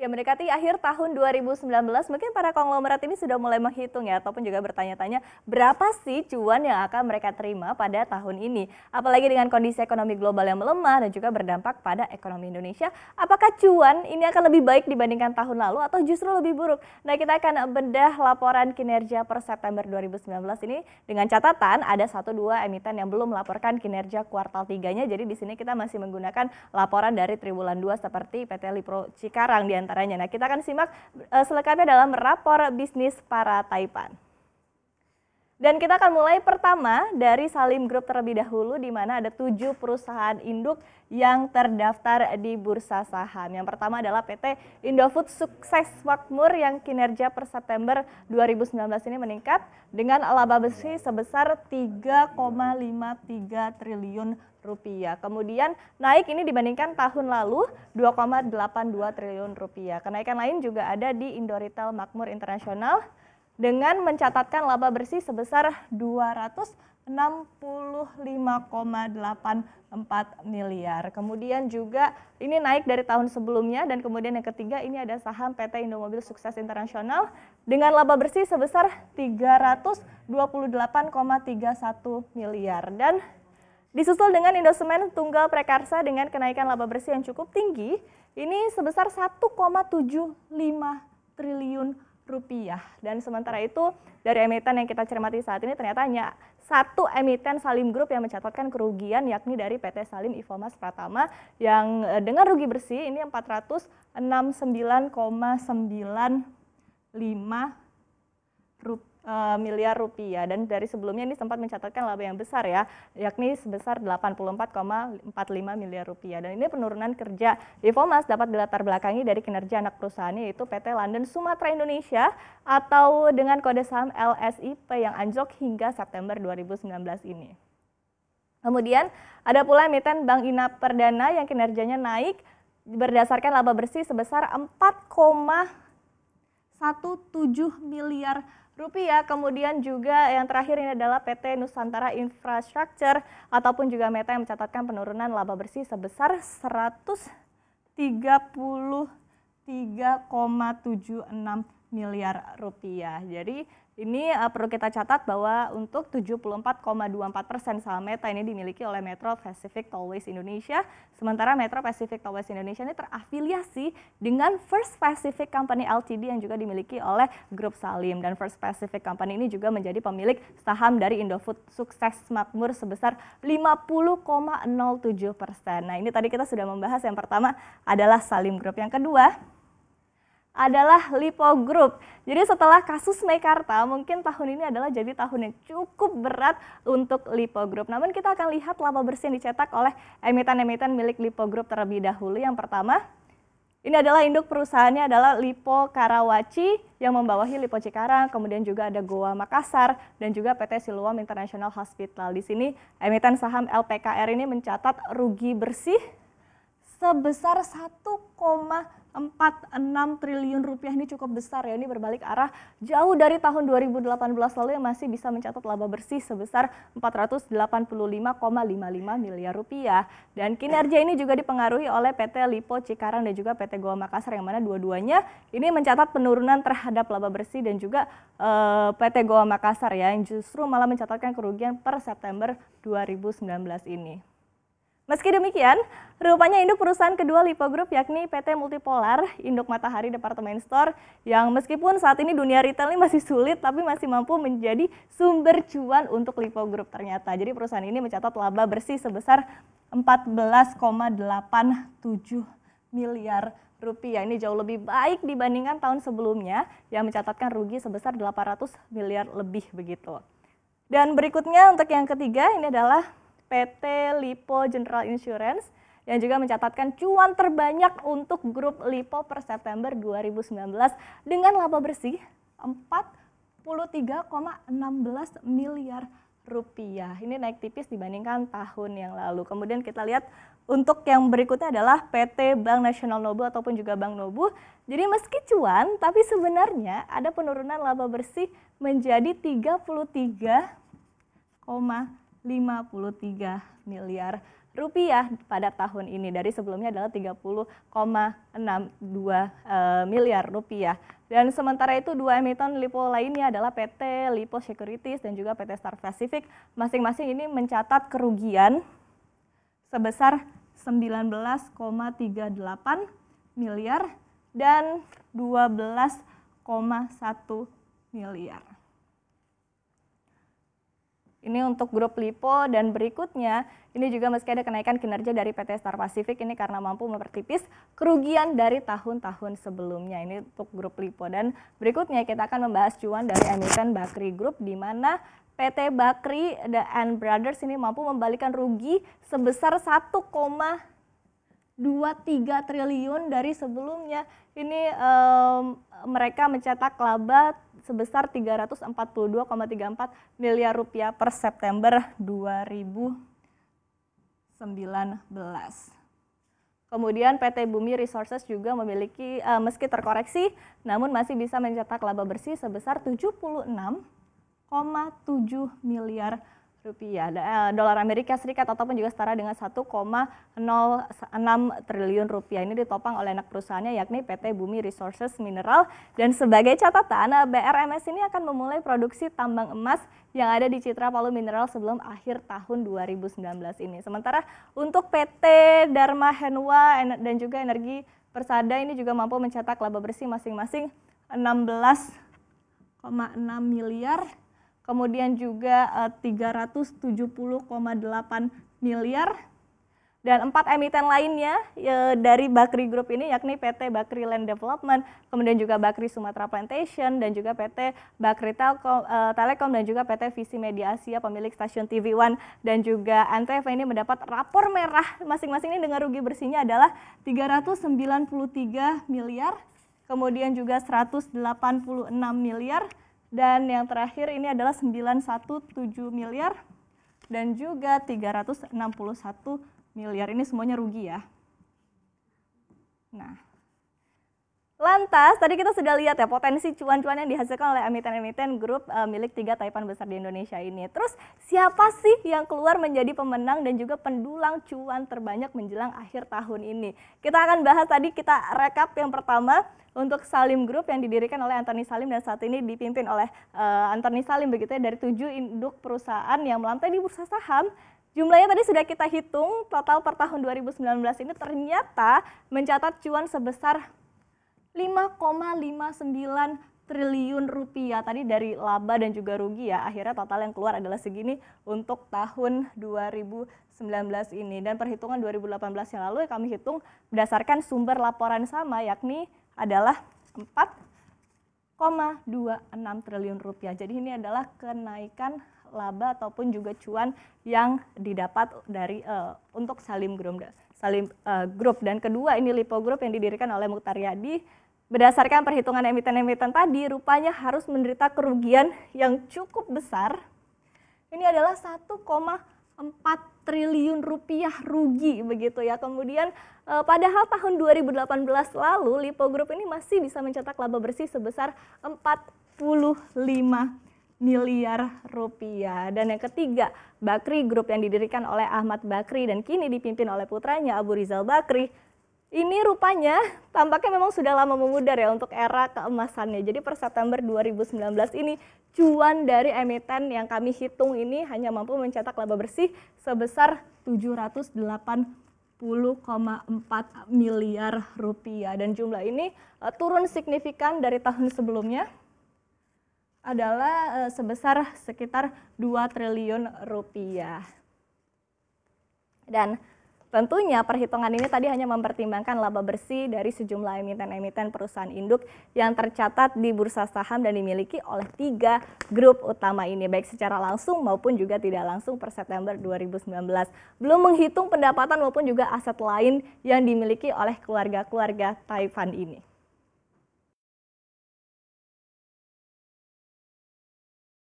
Ya mendekati akhir tahun 2019 mungkin para konglomerat ini sudah mulai menghitung ya ataupun juga bertanya-tanya berapa sih cuan yang akan mereka terima pada tahun ini. Apalagi dengan kondisi ekonomi global yang melemah dan juga berdampak pada ekonomi Indonesia. Apakah cuan ini akan lebih baik dibandingkan tahun lalu atau justru lebih buruk? Nah kita akan bedah laporan kinerja per September 2019 ini dengan catatan ada satu dua emiten yang belum melaporkan kinerja kuartal tiganya. Jadi di sini kita masih menggunakan laporan dari triwulan 2 seperti PT Lipro Cikarang di antara diantaranya. Nah, kita akan simak eh, selengkapnya dalam rapor bisnis para Taipan. Dan kita akan mulai pertama dari Salim Group terlebih dahulu di mana ada tujuh perusahaan induk yang terdaftar di bursa saham. Yang pertama adalah PT Indofood Sukses Makmur yang kinerja per September 2019 ini meningkat dengan laba bersih sebesar 3,53 triliun rupiah. Kemudian naik ini dibandingkan tahun lalu 2,82 triliun rupiah. Kenaikan lain juga ada di Indoritel Makmur Internasional dengan mencatatkan laba bersih sebesar 265,84 miliar. Kemudian juga ini naik dari tahun sebelumnya dan kemudian yang ketiga ini ada saham PT Indomobil Sukses Internasional dengan laba bersih sebesar 328,31 miliar dan Disusul dengan Indosemen Tunggal Prekarsa dengan kenaikan laba bersih yang cukup tinggi, ini sebesar 1,75 triliun rupiah. Dan sementara itu dari emiten yang kita cermati saat ini ternyata hanya satu emiten Salim Group yang mencatatkan kerugian yakni dari PT Salim Ifomas Pratama yang eh, dengan rugi bersih ini 469,95 rup, e, miliar rupiah dan dari sebelumnya ini sempat mencatatkan laba yang besar ya yakni sebesar 84,45 miliar rupiah dan ini penurunan kerja Divomas dapat dilatar belakangi dari kinerja anak perusahaan yaitu PT London Sumatera Indonesia atau dengan kode saham LSIP yang anjlok hingga September 2019 ini. Kemudian ada pula emiten Bank Inap Perdana yang kinerjanya naik berdasarkan laba bersih sebesar 4,17 miliar rupiah. Kemudian juga yang terakhir ini adalah PT Nusantara Infrastructure ataupun juga Meta yang mencatatkan penurunan laba bersih sebesar 133,76 miliar rupiah. Jadi ini uh, perlu kita catat bahwa untuk 74,24 persen saham Meta ini dimiliki oleh Metro Pacific Tollways Indonesia, sementara Metro Pacific Tollways Indonesia ini terafiliasi dengan First Pacific Company Ltd yang juga dimiliki oleh Grup Salim dan First Pacific Company ini juga menjadi pemilik saham dari Indofood Sukses Makmur sebesar 50,07 persen. Nah ini tadi kita sudah membahas yang pertama adalah Salim Group, yang kedua adalah Lipo Group. Jadi setelah kasus Mekarta, mungkin tahun ini adalah jadi tahun yang cukup berat untuk Lipo Group. Namun kita akan lihat laba bersih yang dicetak oleh emiten-emiten milik Lipo Group terlebih dahulu. Yang pertama, ini adalah induk perusahaannya adalah Lipo Karawaci yang membawahi Lipo Cikarang, kemudian juga ada Goa Makassar dan juga PT Siluam International Hospital. Di sini emiten saham LPKR ini mencatat rugi bersih sebesar 1,46 triliun rupiah ini cukup besar ya ini berbalik arah jauh dari tahun 2018 lalu yang masih bisa mencatat laba bersih sebesar 485,55 miliar rupiah dan kinerja ini juga dipengaruhi oleh PT Lipo Cikarang dan juga PT Goa Makassar yang mana dua-duanya ini mencatat penurunan terhadap laba bersih dan juga eh, PT Goa Makassar ya yang justru malah mencatatkan kerugian per September 2019 ini. Meski demikian, Rupanya induk perusahaan kedua Lipo Group yakni PT Multipolar, induk Matahari Departemen Store yang meskipun saat ini dunia retail ini masih sulit tapi masih mampu menjadi sumber cuan untuk Lipo Group ternyata. Jadi perusahaan ini mencatat laba bersih sebesar 14,87 miliar rupiah. Ini jauh lebih baik dibandingkan tahun sebelumnya yang mencatatkan rugi sebesar 800 miliar lebih begitu. Dan berikutnya untuk yang ketiga ini adalah PT Lipo General Insurance yang juga mencatatkan cuan terbanyak untuk grup Lipo per September 2019 dengan laba bersih 43,16 miliar rupiah. Ini naik tipis dibandingkan tahun yang lalu. Kemudian kita lihat untuk yang berikutnya adalah PT Bank Nasional Nobu ataupun juga Bank Nobu. Jadi meski cuan, tapi sebenarnya ada penurunan laba bersih menjadi 33,1 53 miliar rupiah pada tahun ini dari sebelumnya adalah 30,62 eh, miliar rupiah. Dan sementara itu dua emiten lipo lainnya adalah PT Lipo Securities dan juga PT Star Pacific masing-masing ini mencatat kerugian sebesar 19,38 miliar dan 12,1 miliar. Ini untuk grup Lipo dan berikutnya, ini juga meski ada kenaikan kinerja dari PT Star Pacific ini karena mampu mempertipis kerugian dari tahun-tahun sebelumnya. Ini untuk grup Lipo dan berikutnya kita akan membahas cuan dari emiten Bakri Group di mana PT Bakri The and Brothers ini mampu membalikan rugi sebesar 1, 2-3 triliun dari sebelumnya. Ini um, mereka mencetak laba sebesar 342,34 miliar rupiah per September 2019. Kemudian PT Bumi Resources juga memiliki uh, meski terkoreksi namun masih bisa mencetak laba bersih sebesar 76,7 miliar rupiah eh, dolar Amerika Serikat ataupun juga setara dengan 1,06 triliun rupiah ini ditopang oleh anak perusahaannya yakni PT Bumi Resources Mineral dan sebagai catatan eh, BRMS ini akan memulai produksi tambang emas yang ada di Citra Palu Mineral sebelum akhir tahun 2019 ini. Sementara untuk PT Dharma Henwa dan juga Energi Persada ini juga mampu mencetak laba bersih masing-masing 16,6 miliar kemudian juga eh, uh, 370,8 miliar dan empat emiten lainnya ya, dari Bakri Group ini yakni PT Bakri Land Development, kemudian juga Bakri Sumatera Plantation dan juga PT Bakri Telkom, e, Telekom dan juga PT Visi Media Asia pemilik stasiun TV One dan juga Antv ini mendapat rapor merah masing-masing ini dengan rugi bersihnya adalah 393 miliar, kemudian juga 186 miliar dan yang terakhir ini adalah 917 miliar dan juga 361 miliar. Ini semuanya rugi ya. Nah, Lantas, tadi kita sudah lihat ya potensi cuan-cuan yang dihasilkan oleh emiten-emiten grup uh, milik tiga taipan besar di Indonesia ini. Terus siapa sih yang keluar menjadi pemenang dan juga pendulang cuan terbanyak menjelang akhir tahun ini? Kita akan bahas tadi kita rekap yang pertama untuk Salim Group yang didirikan oleh Anthony Salim dan saat ini dipimpin oleh uh, Anthony Salim begitu ya dari tujuh induk perusahaan yang melantai di bursa saham Jumlahnya tadi sudah kita hitung, total per tahun 2019 ini ternyata mencatat cuan sebesar 5,59 triliun rupiah tadi dari laba dan juga rugi ya akhirnya total yang keluar adalah segini untuk tahun 2019 ini dan perhitungan 2018 yang lalu kami hitung berdasarkan sumber laporan sama yakni adalah 4 1,26 triliun rupiah. Jadi ini adalah kenaikan laba ataupun juga cuan yang didapat dari uh, untuk Salim Group. Salim uh, Group dan kedua ini Lipo Group yang didirikan oleh Mukhtar Yadi berdasarkan perhitungan emiten-emiten tadi rupanya harus menderita kerugian yang cukup besar. Ini adalah 1,26 4 triliun rupiah rugi begitu ya. Kemudian eh, padahal tahun 2018 lalu Lipo Group ini masih bisa mencetak laba bersih sebesar 45 miliar rupiah. Dan yang ketiga, Bakri Group yang didirikan oleh Ahmad Bakri dan kini dipimpin oleh putranya Abu Rizal Bakri ini rupanya tampaknya memang sudah lama memudar ya untuk era keemasannya. Jadi per September 2019 ini cuan dari emiten yang kami hitung ini hanya mampu mencetak laba bersih sebesar 780,4 miliar rupiah dan jumlah ini eh, turun signifikan dari tahun sebelumnya adalah eh, sebesar sekitar 2 triliun rupiah. Dan Tentunya perhitungan ini tadi hanya mempertimbangkan laba bersih dari sejumlah emiten-emiten perusahaan induk yang tercatat di bursa saham dan dimiliki oleh tiga grup utama ini baik secara langsung maupun juga tidak langsung per September 2019. Belum menghitung pendapatan maupun juga aset lain yang dimiliki oleh keluarga-keluarga Taiwan ini.